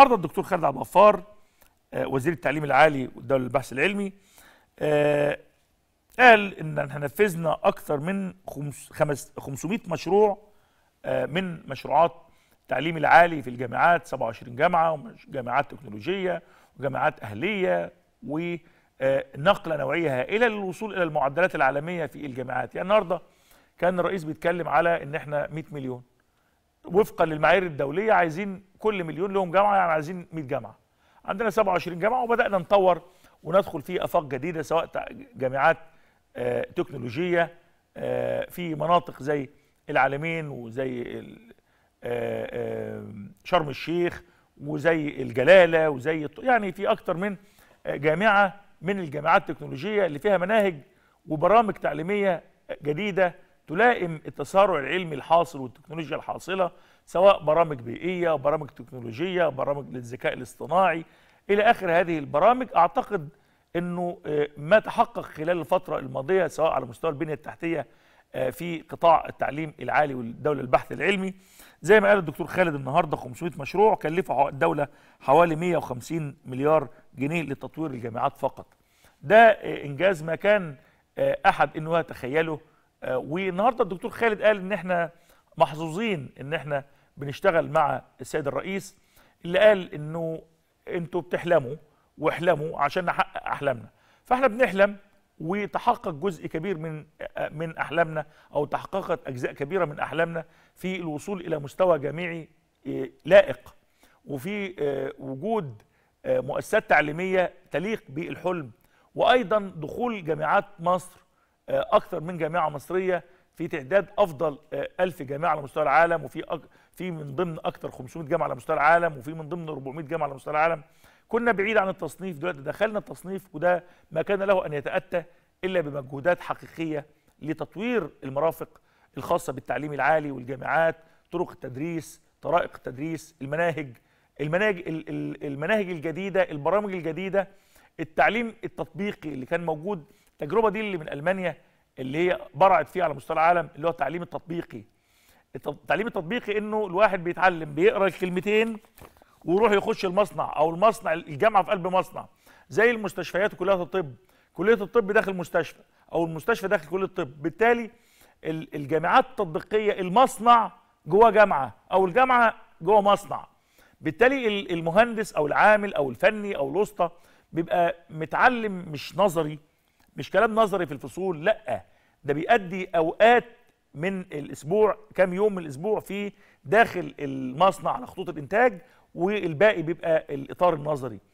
النهارده الدكتور خالد عبد الغفار آه، وزير التعليم العالي والدولة البحث العلمي آه، قال ان احنا نفذنا اكثر من 500 مشروع آه، من مشروعات التعليم العالي في الجامعات 27 جامعه وجامعات تكنولوجيه وجامعات اهليه ونقله نوعيه هائله للوصول الى المعدلات العالميه في الجامعات يعني النهارده كان الرئيس بيتكلم على ان احنا 100 مليون وفقا للمعايير الدوليه عايزين كل مليون لهم جامعه يعني عايزين 100 جامعه عندنا 27 جامعه وبدانا نطور وندخل في افاق جديده سواء جامعات آه، تكنولوجيه آه، في مناطق زي العالمين وزي آه، شرم الشيخ وزي الجلاله وزي يعني في اكتر من جامعه من الجامعات التكنولوجيه اللي فيها مناهج وبرامج تعليميه جديده تلائم التسارع العلمي الحاصل والتكنولوجيا الحاصله سواء برامج بيئيه، برامج تكنولوجيه، برامج للذكاء الاصطناعي الى اخر هذه البرامج اعتقد انه آه، ما تحقق خلال الفتره الماضيه سواء على مستوى البنيه التحتيه آه، في قطاع التعليم العالي والدوله البحث العلمي زي ما قال الدكتور خالد النهارده 500 مشروع كلفه الدوله حوالي 150 مليار جنيه لتطوير الجامعات فقط ده آه، انجاز ما كان احد انه يتخيله والنهارده الدكتور خالد قال ان احنا محظوظين ان احنا بنشتغل مع السيد الرئيس اللي قال انه انتوا بتحلموا واحلموا عشان نحقق احلامنا فاحنا بنحلم وتحقق جزء كبير من من احلامنا او تحققت اجزاء كبيره من احلامنا في الوصول الى مستوى جامعي آه، لائق وفي آه، وجود آه، مؤسسات تعليميه تليق بالحلم وايضا دخول جامعات مصر آه، اكثر من جامعه مصريه في تعداد افضل 1000 آه، جامعه على مستوى العالم وفي أك... في من ضمن اكثر 500 جامعه على مستوى العالم وفي من ضمن 400 جامعه على مستوى العالم كنا بعيد عن التصنيف دلوقتي دخلنا التصنيف وده ما كان له ان يتاتى الا بمجهودات حقيقيه لتطوير المرافق الخاصه بالتعليم العالي والجامعات طرق التدريس طرائق التدريس المناهج المناهج المناهج الجديده البرامج الجديده التعليم التطبيقي اللي كان موجود التجربه دي اللي من المانيا اللي هي برعت فيها على مستوى العالم اللي هو التعليم التطبيقي التعليم التطبيقي انه الواحد بيتعلم بيقرا الكلمتين ويروح يخش المصنع او المصنع الجامعه في قلب مصنع زي المستشفيات وكليات الطب كليه الطب داخل مستشفى او المستشفى داخل كليه الطب بالتالي الجامعات التطبيقيه المصنع جوه جامعه او الجامعه جوه مصنع بالتالي المهندس او العامل او الفني او الوسطى بيبقى متعلم مش نظري مش كلام نظري في الفصول لا ده بيأدي اوقات من الاسبوع كام يوم من الاسبوع في داخل المصنع على خطوط الانتاج والباقي بيبقى الاطار النظري